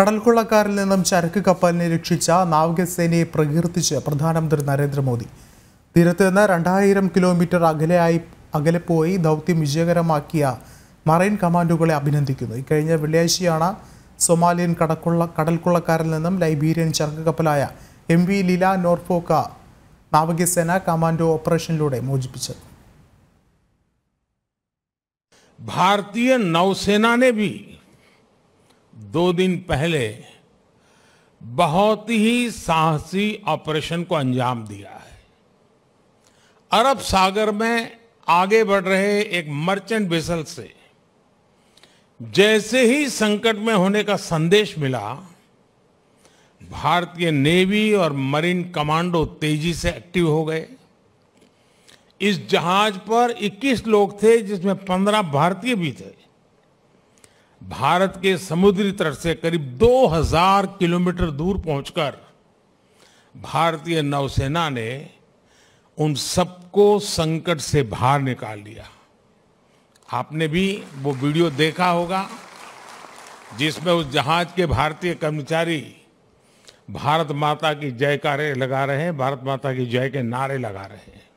കടൽക്കൊള്ളക്കാരിൽ നിന്നും ചരക്ക് കപ്പലിനെ രക്ഷിച്ച നാവികസേനയെ പ്രകീർത്തിച്ച് പ്രധാനമന്ത്രി നരേന്ദ്രമോദി തീരത്ത് നിന്ന് രണ്ടായിരം കിലോമീറ്റർ അകലെയായി അകലെ പോയി ദൗത്യം വിജയകരമാക്കിയ മറൈൻ കമാൻഡുകളെ അഭിനന്ദിക്കുന്നു ഇക്കഴിഞ്ഞ വെള്ളിയാഴ്ചയാണ് സൊമാലിയൻ കടക്കുള്ള കടൽക്കൊള്ളക്കാരിൽ നിന്നും ലൈബീരിയൻ ചരക്ക് കപ്പലായ എം വി ലീല നോർഫോക്ക നാവികസേന കമാൻഡോ ഓപ്പറേഷനിലൂടെ മോചിപ്പിച്ചത് ഭാരതീയ नौसेना ने भी दो दिन पहले बहुत ही साहसी ऑपरेशन को अंजाम दिया है अरब सागर में आगे बढ़ रहे एक मर्चेंट वेसल से जैसे ही संकट में होने का संदेश मिला भारतीय नेवी और मरीन कमांडो तेजी से एक्टिव हो गए इस जहाज पर 21 लोग थे जिसमें 15 भारतीय भी थे भारत के समुद्री तट से करीब 2000 किलोमीटर दूर पहुंचकर भारतीय नौसेना ने उन सबको संकट से बाहर निकाल लिया आपने भी वो वीडियो देखा होगा जिसमें उस जहाज के भारतीय कर्मचारी भारत माता की जयकारे लगा रहे हैं भारत माता की जय के नारे लगा रहे हैं